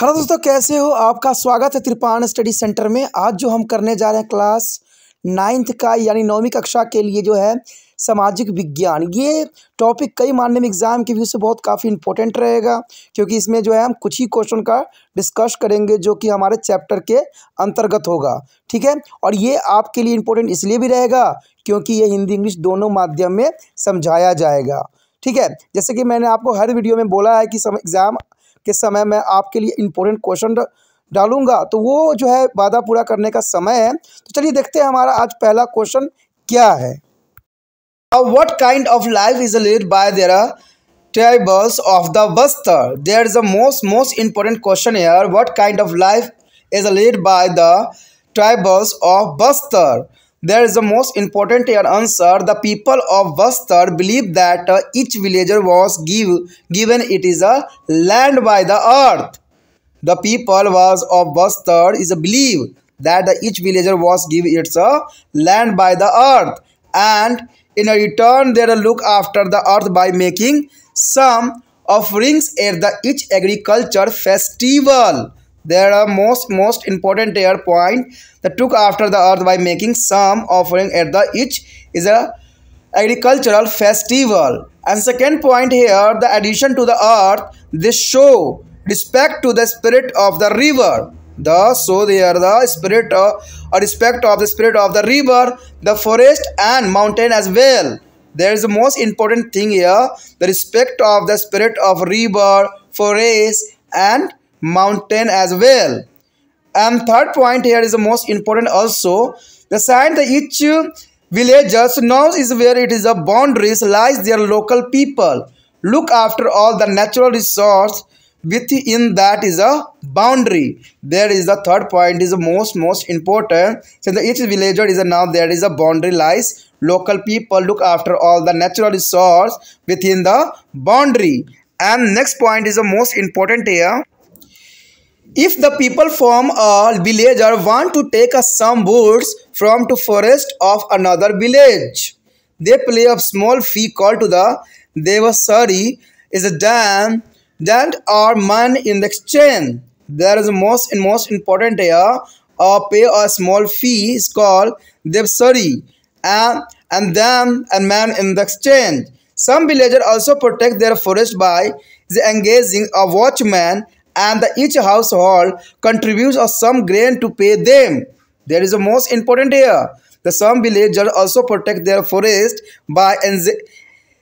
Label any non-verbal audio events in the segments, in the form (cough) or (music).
Hello दोस्तों कैसे हो आपका स्वागत है त्रिपाण स्टडी सेंटर में आज जो हम करने जा रहे हैं क्लास नाइन्थ का यानी नौवीं कक्षा के लिए जो है सामाजिक विज्ञान ये टॉपिक कई मान्य में एग्ज़ाम के व्यू से बहुत काफ़ी इंपॉर्टेंट रहेगा क्योंकि इसमें जो है हम कुछ ही क्वेश्चन का डिस्कस करेंगे जो कि हमारे चैप्टर के अंतर्गत होगा ठीक है और ये आपके लिए इंपॉर्टेंट इसलिए भी रहेगा क्योंकि ये हिंदी इंग्लिश दोनों माध्यम में समझाया जाएगा ठीक है जैसे कि मैंने आपको हर वीडियो में बोला है कि सब एग्ज़ाम के समय मैं आपके लिए इम्पोर्टेंट क्वेश्चन डालूंगा तो वो जो है वादा पूरा करने का समय है तो चलिए देखते हैं हमारा आज पहला क्वेश्चन क्या है what kind of life is lead by their tribals of the Bastar there is the most most important question here what kind of life is lead by the tribals of Bastar There is the most important answer. The people of Vastar believe that uh, each villager was give, given it is a land by the earth. The people was of Vastar is a believe that each villager was give its a land by the earth and in return they look after the earth by making some offerings at the each agriculture festival. There are most most important air point that took after the earth by making some offering at the each is a agricultural festival. And second point here, the addition to the earth, they show respect to the spirit of the river. The so they are the spirit of, uh, respect of the spirit of the river, the forest and mountain as well. There is the most important thing here, the respect of the spirit of river, forest and mountain as well and third point here is the most important also the sign that each villagers knows is where it is the boundaries lies their local people look after all the natural resource within that is a boundary there is the third point is the most most important so the each villager is a now there is a boundary lies local people look after all the natural resource within the boundary and next point is the most important here if the people from a village or want to take some woods from the forest of another village, they play a small fee called to the Devasari is a dam that are man in the exchange. There is most and most important here or pay a small fee is called Devasari and, and dam and man in the exchange. Some villagers also protect their forest by engaging a watchman and the each household contributes a sum grain to pay them. There is the most important here. The some villagers also protect their forest by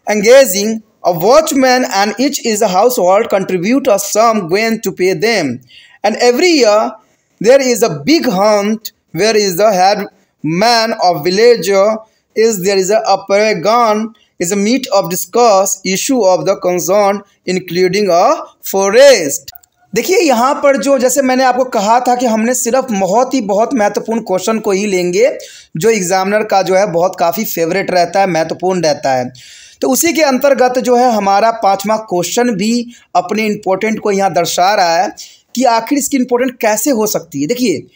engaging a watchman and each is a household contribute a sum grain to pay them. And every year there is a big hunt where is the head man of villager is there is a, a gone is a meet of discuss issue of the concern including a forest. देखिए यहाँ पर जो जैसे मैंने आपको कहा था कि हमने सिर्फ बहुत ही बहुत महत्वपूर्ण क्वेश्चन को ही लेंगे जो एग्जामिनर का जो है बहुत काफ़ी फेवरेट रहता है महत्वपूर्ण रहता है तो उसी के अंतर्गत जो है हमारा पाँचवा क्वेश्चन भी अपने इम्पोर्टेंट को यहाँ दर्शा रहा है कि आखिर इसकी इम्पोर्टेंट कैसे हो सकती है देखिए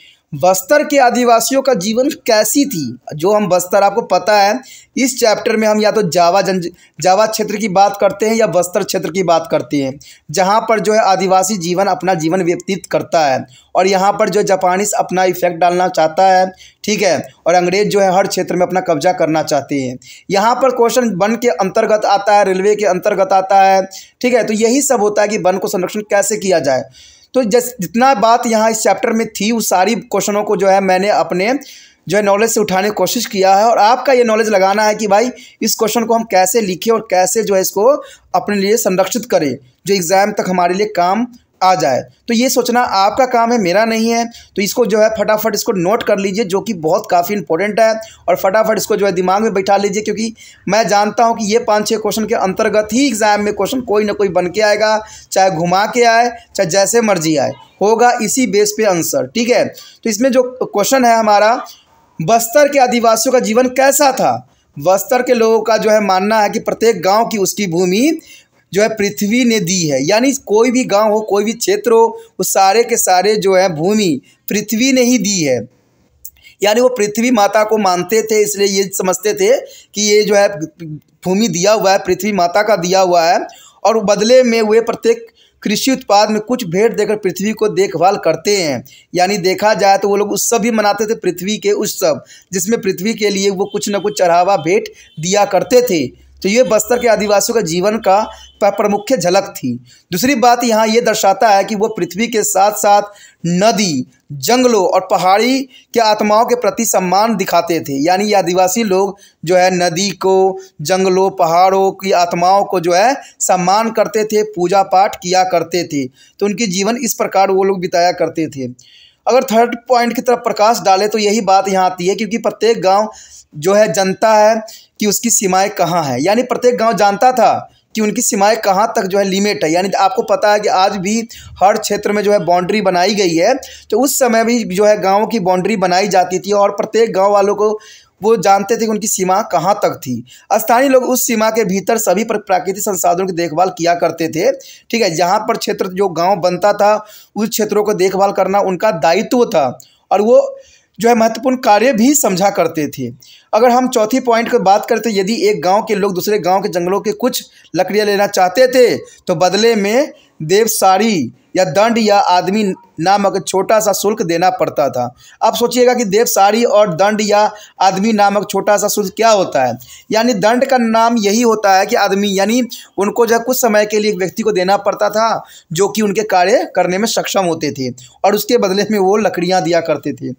बस्तर के आदिवासियों का जीवन कैसी थी जो हम बस्तर आपको पता है इस चैप्टर में हम या तो जावा जन जावा क्षेत्र की बात करते हैं या बस्तर क्षेत्र की बात करते हैं जहाँ पर जो है आदिवासी जीवन अपना जीवन व्यतीत करता है और यहाँ पर जो जापानीस अपना इफेक्ट डालना चाहता है ठीक है और अंग्रेज जो है हर क्षेत्र में अपना कब्जा करना चाहते हैं यहाँ पर क्वेश्चन वन के अंतर्गत आता है रेलवे के अंतर्गत आता है ठीक है तो यही सब होता है कि वन को संरक्षण कैसे किया जाए तो जस जितना बात यहाँ इस चैप्टर में थी उस सारी क्वेश्चनों को जो है मैंने अपने जो है नॉलेज से उठाने की कोशिश किया है और आपका ये नॉलेज लगाना है कि भाई इस क्वेश्चन को हम कैसे लिखें और कैसे जो है इसको अपने लिए संरक्षित करें जो एग्ज़ाम तक हमारे लिए काम आ जाए तो ये सोचना आपका काम है मेरा नहीं है तो इसको जो है फटाफट इसको नोट कर लीजिए जो कि बहुत काफ़ी इंपॉर्टेंट है और फटाफट इसको जो है दिमाग में बैठा लीजिए क्योंकि मैं जानता हूँ कि ये पाँच छः क्वेश्चन के अंतर्गत ही एग्ज़ाम में क्वेश्चन कोई ना कोई बन के आएगा चाहे घुमा के आए चाहे जैसे मर्जी आए होगा इसी बेस पे आंसर ठीक है तो इसमें जो क्वेश्चन है हमारा बस्तर के आदिवासियों का जीवन कैसा था बस्तर के लोगों का जो है मानना है कि प्रत्येक गाँव की उसकी भूमि जो है पृथ्वी ने दी है यानी कोई भी गांव हो कोई भी क्षेत्र हो उस सारे के सारे जो है भूमि पृथ्वी ने ही दी है यानी वो पृथ्वी माता को मानते थे इसलिए ये समझते थे कि ये जो है भूमि दिया हुआ है पृथ्वी माता का दिया हुआ है और बदले में वे प्रत्येक कृषि उत्पाद में कुछ भेंट देकर पृथ्वी को देखभाल करते हैं यानी देखा जाए तो वो लोग उत्सव भी मनाते थे पृथ्वी के उत्सव जिसमें पृथ्वी के लिए वो कुछ ना कुछ चढ़ावा भेंट दिया करते थे तो ये बस्तर के आदिवासियों का जीवन का प्रमुख झलक थी दूसरी बात यहाँ ये दर्शाता है कि वो पृथ्वी के साथ साथ नदी जंगलों और पहाड़ी के आत्माओं के प्रति सम्मान दिखाते थे यानी ये आदिवासी लोग जो है नदी को जंगलों पहाड़ों की आत्माओं को जो है सम्मान करते थे पूजा पाठ किया करते थे तो उनके जीवन इस प्रकार वो लोग बिताया करते थे अगर थर्ड पॉइंट की तरफ प्रकाश डाले तो यही बात यहाँ आती है क्योंकि प्रत्येक गांव जो है जनता है कि उसकी सीमाएं कहाँ हैं यानी प्रत्येक गांव जानता था कि उनकी सीमाएं कहाँ तक जो है लिमिट है यानी आपको पता है कि आज भी हर क्षेत्र में जो है बाउंड्री बनाई गई है तो उस समय भी जो है गाँव की बाउंड्री बनाई जाती थी और प्रत्येक गाँव वालों को वो जानते थे कि उनकी सीमा कहाँ तक थी स्थानीय लोग उस सीमा के भीतर सभी प्राकृतिक संसाधनों की देखभाल किया करते थे ठीक है जहाँ पर क्षेत्र जो गांव बनता था उस क्षेत्रों को देखभाल करना उनका दायित्व था और वो जो है महत्वपूर्ण कार्य भी समझा करते थे अगर हम चौथी पॉइंट की बात करते यदि एक गांव के लोग दूसरे गांव के जंगलों के कुछ लकड़ियां लेना चाहते थे तो बदले में देव साड़ी या दंड या आदमी नामक छोटा सा शुल्क देना पड़ता था अब सोचिएगा कि देवसारी और दंड या आदमी नामक छोटा सा शुल्क क्या होता है यानी दंड का नाम यही होता है कि आदमी यानी उनको जो कुछ समय के लिए एक व्यक्ति को देना पड़ता था जो कि उनके कार्य करने में सक्षम होते थे और उसके बदले में वो लकड़ियाँ दिया करते थे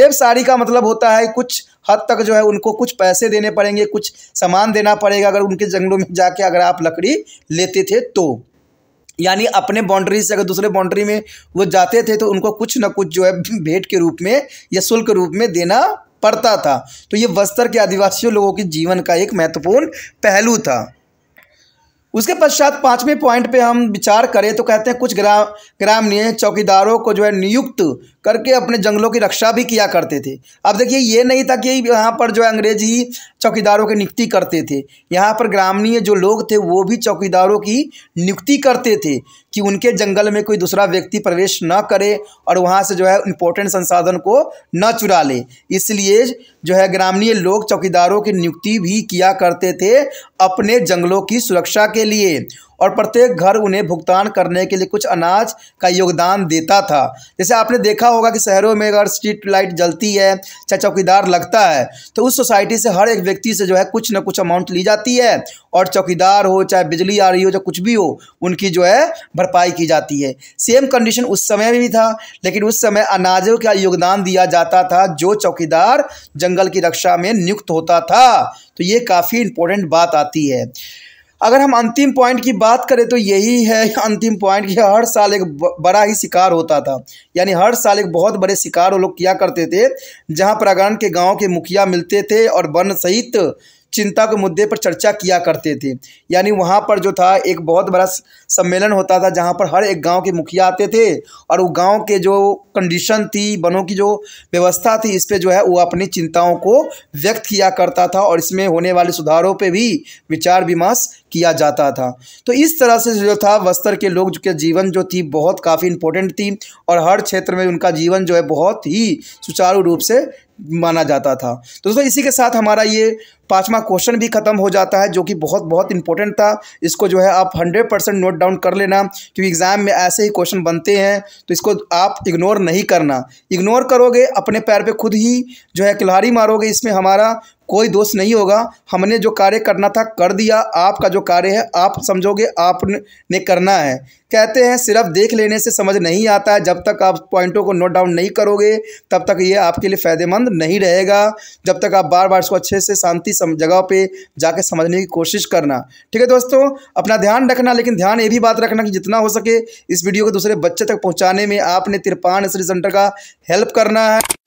देवसारी का मतलब होता है कुछ हद तक जो है उनको कुछ पैसे देने पड़ेंगे कुछ सामान देना पड़ेगा अगर उनके जंगलों में जाके अगर आप लकड़ी लेते थे तो यानी अपने बाउंड्री से अगर दूसरे बाउंड्री में वो जाते थे तो उनको कुछ ना कुछ जो है (laughs) भेंट के रूप में या शुल्क रूप में देना पड़ता था तो ये बस्तर के आदिवासियों लोगों के जीवन का एक महत्वपूर्ण पहलू था उसके पश्चात पांचवें पॉइंट पे हम विचार करें तो कहते हैं कुछ ग्राम ग्रामीण चौकीदारों को जो है नियुक्त करके अपने जंगलों की रक्षा भी किया करते थे अब देखिए ये नहीं था कि यहाँ पर जो अंग्रेज ही चौकीदारों की नियुक्ति करते थे यहाँ पर ग्रामीण जो लोग थे वो भी चौकीदारों की नियुक्ति करते थे कि उनके जंगल में कोई दूसरा व्यक्ति प्रवेश न करे और वहाँ से जो है इम्पोर्टेंट संसाधन को न चुरा ले इसलिए जो है ग्रामीण लोग चौकीदारों की नियुक्ति भी किया करते थे अपने जंगलों की सुरक्षा के के लिए और प्रत्येक घर उन्हें भुगतान करने के लिए कुछ अनाज का योगदान देता था जैसे आपने देखा होगा कि शहरों में अगर स्ट्रीट लाइट जलती है चाहे चौकीदार लगता है तो उस सोसाइटी से हर एक व्यक्ति से जो है कुछ ना कुछ अमाउंट ली जाती है और चौकीदार हो चाहे बिजली आ रही हो चाहे कुछ भी हो उनकी जो है भरपाई की जाती है सेम कंडीशन उस समय में भी था लेकिन उस समय अनाजों का योगदान दिया जाता था जो चौकीदार जंगल की रक्षा में नियुक्त होता था तो ये काफ़ी इंपॉर्टेंट बात आती है अगर हम अंतिम पॉइंट की बात करें तो यही है अंतिम पॉइंट कि हर साल एक बड़ा ही शिकार होता था यानी हर साल एक बहुत बड़े शिकार वो लोग किया करते थे जहां प्रागण के गांव के मुखिया मिलते थे और वन सहित चिंता के मुद्दे पर चर्चा किया करते थे यानी वहाँ पर जो था एक बहुत बड़ा सम्मेलन होता था जहाँ पर हर एक गांव के मुखिया आते थे और वो गांव के जो कंडीशन थी वनों की जो व्यवस्था थी इस पर जो है वो अपनी चिंताओं को व्यक्त किया करता था और इसमें होने वाले सुधारों पर भी विचार विमर्श किया जाता था तो इस तरह से जो था बस्तर के लोग के जीवन जो थी बहुत काफ़ी इम्पोर्टेंट थी और हर क्षेत्र में उनका जीवन जो है बहुत ही सुचारू रूप से माना जाता था तो दोस्तों इसी के साथ हमारा ये पांचवा क्वेश्चन भी खत्म हो जाता है जो कि बहुत बहुत इंपॉर्टेंट था इसको जो है आप हंड्रेड परसेंट नोट डाउन कर लेना क्योंकि एग्जाम में ऐसे ही क्वेश्चन बनते हैं तो इसको आप इग्नोर नहीं करना इग्नोर करोगे अपने पैर पे खुद ही जो है किलहारी मारोगे इसमें हमारा कोई दोष नहीं होगा हमने जो कार्य करना था कर दिया आपका जो कार्य है आप समझोगे आपने करना है कहते हैं सिर्फ देख लेने से समझ नहीं आता है जब तक आप पॉइंटों को नोट डाउन नहीं करोगे तब तक ये आपके लिए फ़ायदेमंद नहीं रहेगा जब तक आप बार बार इसको अच्छे से शांति जगह पे जाके समझने की कोशिश करना ठीक है दोस्तों अपना ध्यान रखना लेकिन ध्यान ये भी बात रखना कि जितना हो सके इस वीडियो को दूसरे बच्चे तक पहुँचाने में आपने तिरपान स्त्री सेंटर का हेल्प करना है